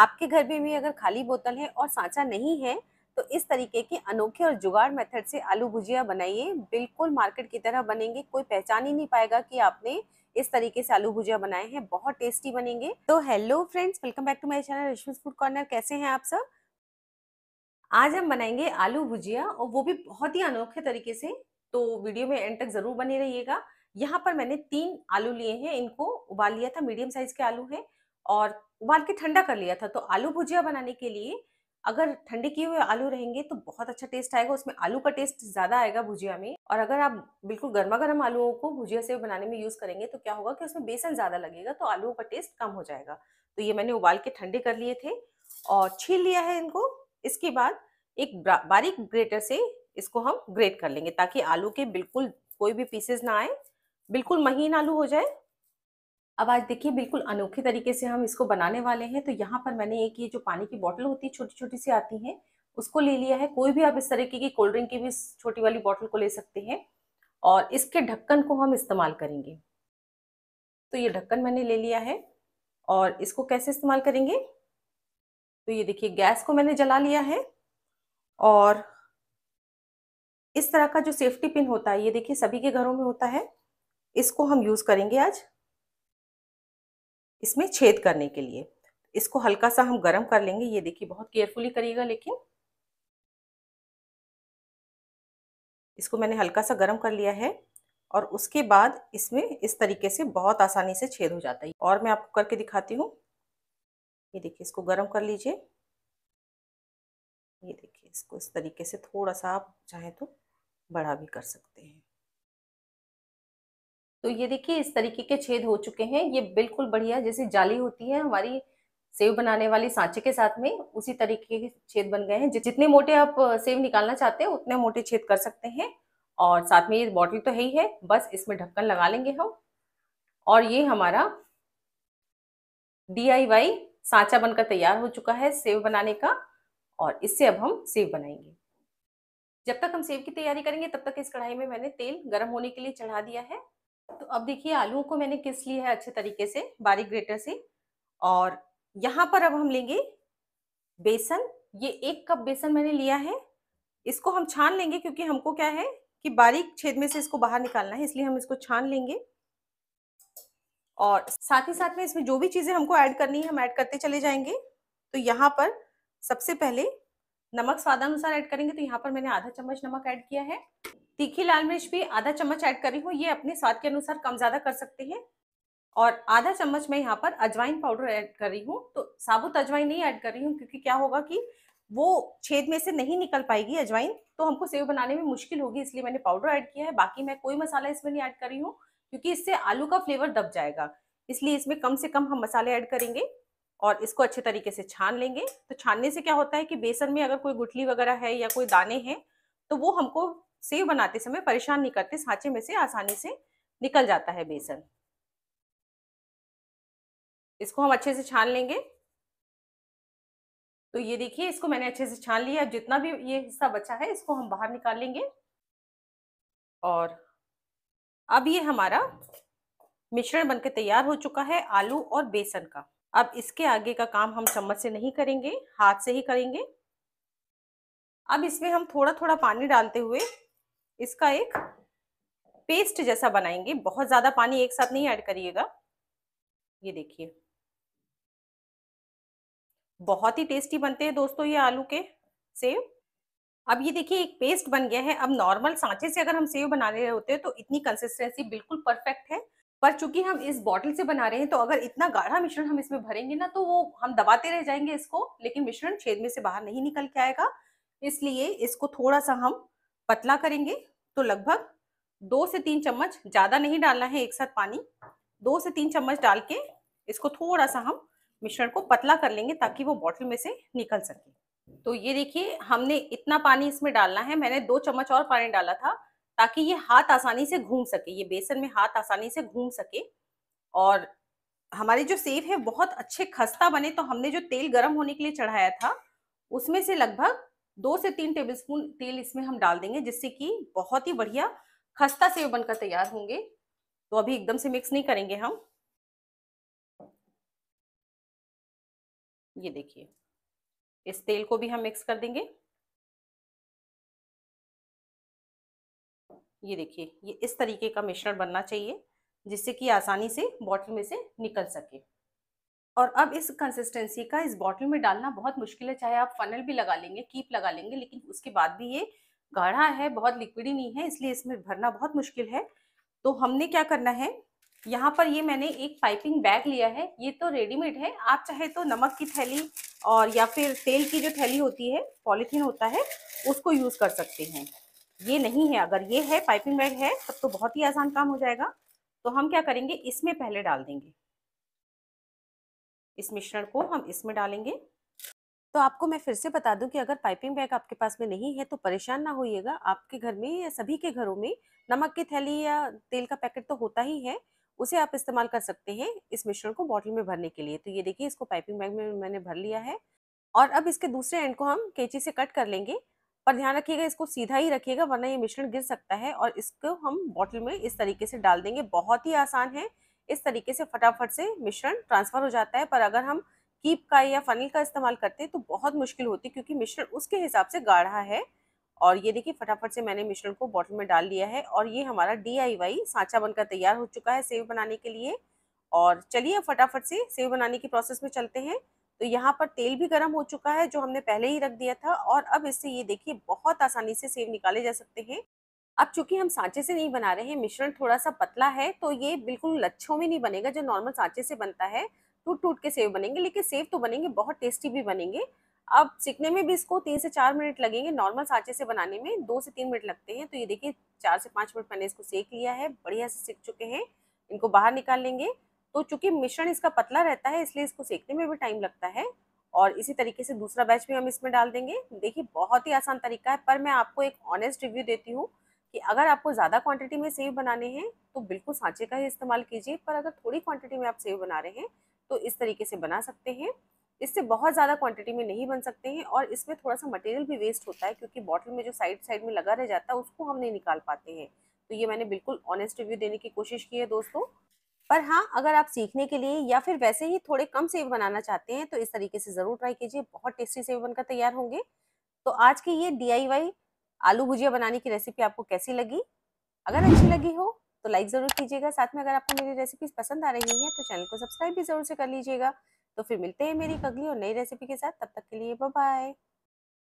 आपके घर में भी अगर खाली बोतल है और सांचा नहीं है तो इस तरीके के अनोखे और जुगाड़ मेथड से आलू भुजिया बनाइए बिल्कुल मार्केट की तरह बनेंगे कोई पहचान ही नहीं पाएगा कि आपने इस तरीके से आलू भुजिया बनाए हैं बहुत टेस्टी बनेंगे तो hello friends welcome back to my channel Rashmi food corner कैसे हैं आप सब आज हम बनाएंगे आलू भुजिया और वो भी बहुत ही अनोखे तरीके से तो वीडियो में एंड तक जरूर बने रहिएगा यहाँ पर मैंने तीन आलू लिए हैं इनको उबाल लिया था मीडियम साइज के आलू है और उबाल के ठंडा कर लिया था तो आलू भुजिया बनाने के लिए अगर ठंडे किए हुए आलू रहेंगे तो बहुत अच्छा टेस्ट आएगा उसमें आलू का टेस्ट ज़्यादा आएगा भुजिया में और अगर आप बिल्कुल गर्मा गर्म आलुओं को भुजिया से बनाने में यूज़ करेंगे तो क्या होगा कि उसमें बेसन ज़्यादा लगेगा तो आलुओं का टेस्ट कम हो जाएगा तो ये मैंने उबाल के ठंडे कर लिए थे और छील लिया है इनको इसके बाद एक बारीक ग्रेटर से इसको हम ग्रेट कर लेंगे ताकि आलू के बिल्कुल कोई भी पीसेस ना आए बिल्कुल महीन आलू हो जाए अब आज देखिए बिल्कुल अनोखे तरीके से हम इसको बनाने वाले हैं तो यहाँ पर मैंने एक ये जो पानी की बॉटल होती है छोटी छोटी सी आती है उसको ले लिया है कोई भी आप इस तरीके की कोल्ड ड्रिंक की भी छोटी वाली बॉटल को ले सकते हैं और इसके ढक्कन को हम इस्तेमाल करेंगे तो ये ढक्कन मैंने ले लिया है और इसको कैसे इस्तेमाल करेंगे तो ये देखिए गैस को मैंने जला लिया है और इस तरह का जो सेफ्टी पिन होता है ये देखिए सभी के घरों में होता है इसको हम यूज़ करेंगे आज इसमें छेद करने के लिए इसको हल्का सा हम गर्म कर लेंगे ये देखिए बहुत केयरफुली करिएगा लेकिन इसको मैंने हल्का सा गर्म कर लिया है और उसके बाद इसमें इस तरीके से बहुत आसानी से छेद हो जाता है और मैं आपको करके दिखाती हूँ ये देखिए इसको गर्म कर लीजिए ये देखिए इसको इस तरीके से थोड़ा सा आप चाहें तो बड़ा भी कर सकते हैं तो ये देखिए इस तरीके के छेद हो चुके हैं ये बिल्कुल बढ़िया जैसे जाली होती है हमारी सेव बनाने वाली सांचे के साथ में उसी तरीके के छेद बन गए हैं जितने मोटे आप सेव निकालना चाहते हैं उतने मोटे छेद कर सकते हैं और साथ में ये बॉटल तो है ही है बस इसमें ढक्कन लगा लेंगे हम और ये हमारा डी सांचा बनकर तैयार हो चुका है सेव बनाने का और इससे अब हम सेव बनाएंगे जब तक हम सेव की तैयारी करेंगे तब तक इस कढ़ाई में मैंने तेल गर्म होने के लिए चढ़ा दिया है तो अब देखिए आलुओं को मैंने किस लिया है अच्छे तरीके से बारीक ग्रेटर से और यहाँ पर अब हम लेंगे बेसन ये एक कप बेसन मैंने लिया है इसको हम छान लेंगे क्योंकि हमको क्या है कि बारीक छेद में से इसको बाहर निकालना है इसलिए हम इसको छान लेंगे और साथ ही साथ में इसमें जो भी चीज़ें हमको ऐड करनी है हम ऐड करते चले जाएंगे तो यहाँ पर सबसे पहले नमक स्वादानुसार ऐड करेंगे तो यहाँ पर मैंने आधा चम्मच नमक ऐड किया है तीखी लाल मिर्च भी आधा चम्मच ऐड कर रही हूँ ये अपने स्वाद के अनुसार कम ज़्यादा कर सकते हैं और आधा चम्मच मैं यहाँ पर अजवाइन पाउडर ऐड कर रही हूँ तो साबुत अजवाइन नहीं ऐड कर रही हूँ क्योंकि क्या होगा कि वो छेद में से नहीं निकल पाएगी अजवाइन तो हमको सेव बनाने में मुश्किल होगी इसलिए मैंने पाउडर ऐड किया है बाकी मैं कोई मसाला इसमें नहीं ऐड कर रही हूँ क्योंकि इससे आलू का फ्लेवर दब जाएगा इसलिए इसमें कम से कम हम मसाले ऐड करेंगे और इसको अच्छे तरीके से छान लेंगे तो छानने से क्या होता है कि बेसन में अगर कोई गुठली वगैरह है या कोई दाने हैं तो वो हमको सेव बनाते समय परेशान नहीं करते सांचे में से आसानी से निकल जाता है बेसन इसको हम अच्छे से छान लेंगे तो ये देखिए इसको मैंने अच्छे से छान लिया जितना भी ये हिस्सा बचा है इसको हम बाहर निकाल लेंगे और अब ये हमारा मिश्रण बनकर तैयार हो चुका है आलू और बेसन का अब इसके आगे का काम हम चम्मच से नहीं करेंगे हाथ से ही करेंगे अब इसमें हम थोड़ा थोड़ा पानी डालते हुए इसका एक पेस्ट जैसा बनाएंगे बहुत ज़्यादा पानी एक साथ नहीं ऐड करिएगा ये देखिए बहुत ही टेस्टी बनते हैं दोस्तों ये आलू के सेव अब ये देखिए एक पेस्ट बन गया है अब नॉर्मल सांचे से अगर हम सेव बना रहे होते हैं तो इतनी कंसिस्टेंसी बिल्कुल परफेक्ट है पर चूंकि हम इस बॉटल से बना रहे हैं तो अगर इतना गाढ़ा मिश्रण हम इसमें भरेंगे ना तो वो हम दबाते रह जाएंगे इसको लेकिन मिश्रण छेद में से बाहर नहीं निकल के आएगा इसलिए इसको थोड़ा सा हम पतला करेंगे तो लगभग दो से तीन चम्मच ज़्यादा नहीं डालना है एक साथ पानी दो से तीन चम्मच डाल के इसको थोड़ा सा हम मिश्रण को पतला कर लेंगे ताकि वो बॉटल में से निकल सके तो ये देखिए हमने इतना पानी इसमें डालना है मैंने दो चम्मच और पानी डाला था ताकि ये हाथ आसानी से घूम सके ये बेसन में हाथ आसानी से घूम सके और हमारे जो सेव है बहुत अच्छे खस्ता बने तो हमने जो तेल गर्म होने के लिए चढ़ाया था उसमें से लगभग दो से तीन टेबलस्पून तेल इसमें हम डाल देंगे जिससे कि बहुत ही बढ़िया खस्ता सेव बनकर तैयार होंगे तो अभी एकदम से मिक्स नहीं करेंगे हम ये देखिए इस तेल को भी हम मिक्स कर देंगे ये देखिए ये इस तरीके का मिश्रण बनना चाहिए जिससे कि आसानी से बॉटल में से निकल सके और अब इस कंसिस्टेंसी का इस बॉटल में डालना बहुत मुश्किल है चाहे आप फनल भी लगा लेंगे कीप लगा लेंगे लेकिन उसके बाद भी ये गाढ़ा है बहुत लिक्विड ही नहीं है इसलिए इसमें भरना बहुत मुश्किल है तो हमने क्या करना है यहाँ पर ये मैंने एक पाइपिंग बैग लिया है ये तो रेडीमेड है आप चाहे तो नमक की थैली और या फिर तेल की जो थैली होती है पॉलीथीन होता है उसको यूज़ कर सकते हैं ये नहीं है अगर ये है पाइपिंग बैग है तब तो बहुत ही आसान काम हो जाएगा तो हम क्या करेंगे इसमें पहले डाल देंगे इस मिश्रण को हम इसमें डालेंगे तो आपको मैं फिर से बता दूं कि अगर पाइपिंग बैग आपके पास में नहीं है तो परेशान ना होइएगा आपके घर में या सभी के घरों में नमक की थैली या तेल का पैकेट तो होता ही है उसे आप इस्तेमाल कर सकते हैं इस मिश्रण को बॉटल में भरने के लिए तो ये देखिए इसको पाइपिंग बैग में मैंने भर लिया है और अब इसके दूसरे एंड को हम कैंची से कट कर लेंगे पर ध्यान रखिएगा इसको सीधा ही रखिएगा वरना ये मिश्रण गिर सकता है और इसको हम बॉटल में इस तरीके से डाल देंगे बहुत ही आसान है इस तरीके से फटाफट से मिश्रण ट्रांसफ़र हो जाता है पर अगर हम कीप का या फनल का इस्तेमाल करते हैं तो बहुत मुश्किल होती क्योंकि मिश्रण उसके हिसाब से गाढ़ा है और ये देखिए फटाफट से मैंने मिश्रण को बॉटल में डाल लिया है और ये हमारा डी सांचा बनकर तैयार हो चुका है सेव बनाने के लिए और चलिए फटाफट से सेव बनाने की प्रोसेस में चलते हैं तो यहाँ पर तेल भी गर्म हो चुका है जो हमने पहले ही रख दिया था और अब इससे ये देखिए बहुत आसानी से सेव निकाले जा सकते हैं अब चूंकि हम सांचे से नहीं बना रहे हैं मिश्रण थोड़ा सा पतला है तो ये बिल्कुल लच्छों में नहीं बनेगा जो नॉर्मल सांचे से बनता है टूट टूट के सेव बनेंगे लेकिन सेव तो बनेंगे बहुत टेस्टी भी बनेंगे अब सीखने में भी इसको तीन से चार मिनट लगेंगे नॉर्मल सांचे से बनाने में दो से तीन मिनट लगते हैं तो ये देखिए चार से पाँच मिनट मैंने इसको सेक लिया है बढ़िया से सीख चुके हैं इनको बाहर निकाल लेंगे तो चूंकि मिश्रण इसका पतला रहता है इसलिए इसको सेकने में भी टाइम लगता है और इसी तरीके से दूसरा बैच भी हम इसमें डाल देंगे देखिए बहुत ही आसान तरीका है पर मैं आपको एक ऑनेस्ट रिव्यू देती हूँ कि अगर आपको ज़्यादा क्वांटिटी में सेव बनाने हैं तो बिल्कुल सांचे का ही इस्तेमाल कीजिए पर अगर थोड़ी क्वांटिटी में आप सेव बना रहे हैं तो इस तरीके से बना सकते हैं इससे बहुत ज़्यादा क्वांटिटी में नहीं बन सकते हैं और इसमें थोड़ा सा मटेरियल भी वेस्ट होता है क्योंकि बॉटल में जो साइड साइड में लगा रह जाता है उसको हम नहीं निकाल पाते हैं तो ये मैंने बिल्कुल ऑनेस्ट रिव्यू देने की कोशिश की है दोस्तों पर हाँ अगर आप सीखने के लिए या फिर वैसे ही थोड़े कम सेव बनाना चाहते हैं तो इस तरीके से ज़रूर ट्राई कीजिए बहुत टेस्टी सेव बनकर तैयार होंगे तो आज के ये डी आलू भुजिया बनाने की रेसिपी आपको कैसी लगी अगर अच्छी लगी हो तो लाइक ज़रूर कीजिएगा साथ में अगर आपको मेरी रेसिपीज पसंद आ रही हैं तो चैनल को सब्सक्राइब भी ज़रूर से कर लीजिएगा तो फिर मिलते हैं मेरी अगली और नई रेसिपी के साथ तब तक के लिए बाय